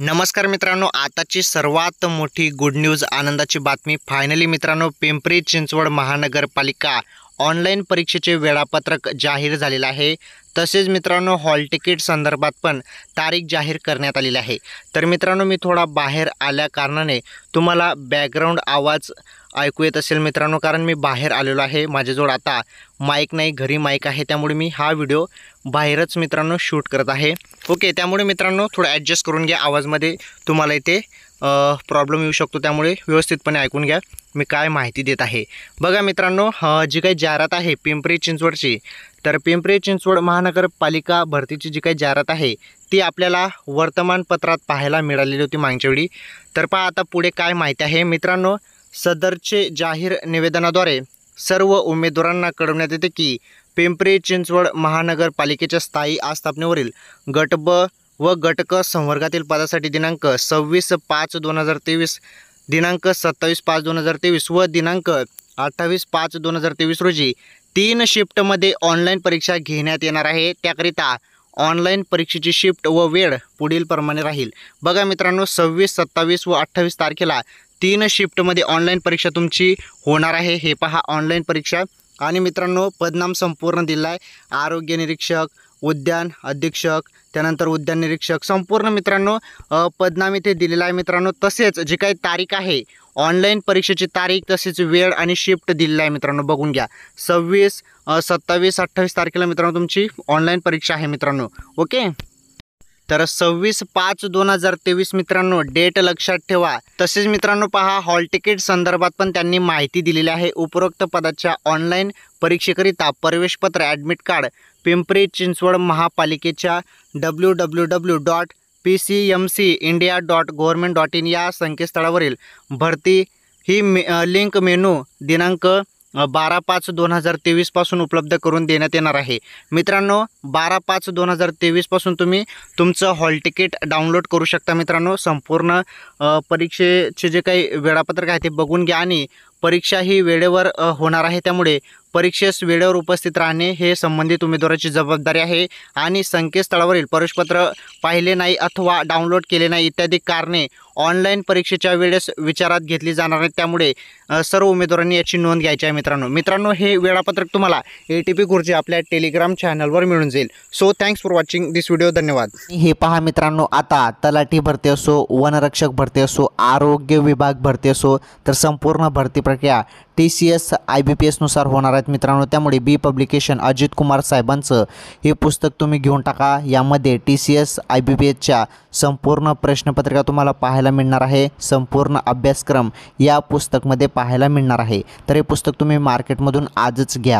नमस्कार मित्रांनो आताची सर्वात मोठी गुड न्यूज आनंदाची बातमी फायनली मित्रांनो पिंपरी चिंचवड महानगरपालिका ऑनलाईन परीक्षेचे वेळापत्रक जाहीर झालेलं आहे तसेच मित्रांनो हॉल तिकीट संदर्भात पण तारीख जाहीर करण्यात आलेली आहे तर मित्रांनो मी थोडा बाहेर आल्या कारणाने तुम्हाला बॅकग्राऊंड आवाज ऐकू येत असेल मित्रांनो कारण मी बाहेर आलेलो आहे माझ्याजवळ आता माईक नाही घरी माईक आहे त्यामुळे मी हा व्हिडिओ बाहेरच मित्रांनो शूट करत आहे ओके त्यामुळे मित्रांनो थोडं ॲडजस्ट करून घ्या आवाजमध्ये तुम्हाला इथे प्रॉब्लेम येऊ शकतो त्यामुळे व्यवस्थितपणे ऐकून घ्या मी काय माहिती देत आहे बघा मित्रांनो जी काही जाहिरात आहे पिंपरी चिंचवडची तर पिंपरी चिंचवड महानगरपालिका भरतीची जी काही जाहिरात आहे ती आपल्याला वर्तमानपत्रात पाहायला मिळालेली होती मागच्या वेळी तर पहा आता पुढे काय माहिती आहे मित्रांनो सदरचे जाहीर निवेदनाद्वारे सर्व उमेदवारांना कळवण्यात येते की पिंपरी चिंचवड महानगरपालिकेच्या स्थायी आस्थापनेवरील गट ब व गटक संवर्गातील पदासाठी दिनांक सव्वीस पाच दोन हजार तेवीस दिनांक सत्तावीस पाच दोन हजार तेवीस व दिनांक अठ्ठावीस पाच दोन हजार तेवीस रोजी तीन शिफ्टमध्ये ऑनलाईन परीक्षा घेण्यात येणार आहे त्याकरिता ऑनलाईन परीक्षेची शिफ्ट व वेळ पुढीलप्रमाणे राहील बघा मित्रांनो सव्वीस सत्तावीस व अठ्ठावीस तारखेला तीन शिफ्टमध्ये ऑनलाईन परीक्षा तुमची होणार आहे हे पहा ऑनलाईन परीक्षा आणि मित्रांनो पदनाम संपूर्ण दिला आहे आरोग्य निरीक्षक उद्यान अधीक्षक त्यानंतर उद्यान निरीक्षक संपूर्ण मित्रांनो पदनाम इथे दिलेला आहे मित्रांनो तसेच जी काही तारीख आहे ऑनलाईन परीक्षेची तारीख तसेच वेळ आणि शिफ्ट दिलेला आहे मित्रांनो बघून घ्या सव्वीस सत्तावीस अठ्ठावीस तारखेला मित्रांनो तुमची ऑनलाईन परीक्षा आहे मित्रांनो ओके तर सव्वीस पाच दोन हजार तेवीस मित्रांनो डेट लक्षात ठेवा तसेच मित्रांनो पहा हॉल तिकीट संदर्भात पण त्यांनी माहिती दिलेली आहे उपरोक्त पदाच्या ऑनलाईन परीक्षेकरिता प्रवेशपत्र ॲडमिट कार्ड पिंपरी चिंचवड महापालिकेच्या W W W dot P C M C India dot government dot in या संकेतस्थळावरील भरती ही मे लिंक मेनू दिनांक बारा पाच दोन हजार तेवीसपासून उपलब्ध करून देण्यात येणार आहे मित्रांनो बारा पाच दोन हजार तेवीसपासून तुम्ही तुमचं हॉल तिकीट डाउनलोड करू शकता मित्रांनो संपूर्ण परीक्षेचे जे काही वेळापत्रक आहे ते बघून घ्या आणि परीक्षा ही वेळेवर होणार आहे त्यामुळे परीक्षेस वेळेवर उपस्थित राहणे हे संबंधित उमेदवाराची जबाबदारी आहे आणि संकेतस्थळावरील प्रवेशपत्र पाहिले नाही अथवा डाउनलोड केले नाही इत्यादी कारणे ऑनलाईन परीक्षेच्या वेळेस विचारात घेतली जाणार आहेत त्यामुळे सर्व उमेदवारांनी याची नोंद घ्यायची आहे मित्रांनो मित्रांनो हे वेळापत्रक तुम्हाला ए टी पी गुरुजी आपल्या टेलिग्राम चॅनलवर मिळून जाईल so thanks for watching this video धन्यवाद हे पहा मित्रांनो आता तलाठी भरती असो वनरक्षक भरती असो आरोग्य विभाग भरती असो तर संपूर्ण भरती प्रक्रिया T C S I B P एसनुसार होणार आहेत मित्रांनो त्यामुळे बी पब्लिकेशन अजित कुमार साहेबांचं हे पुस्तक तुम्ही घेऊन टाका यामध्ये T C S I B P एसच्या संपूर्ण प्रश्नपत्रिका तुम्हाला पाहायला मिळणार आहे संपूर्ण अभ्यासक्रम या पुस्तकमध्ये पाहायला मिळणार आहे तर हे पुस्तक तुम्ही मार्केटमधून आजच घ्या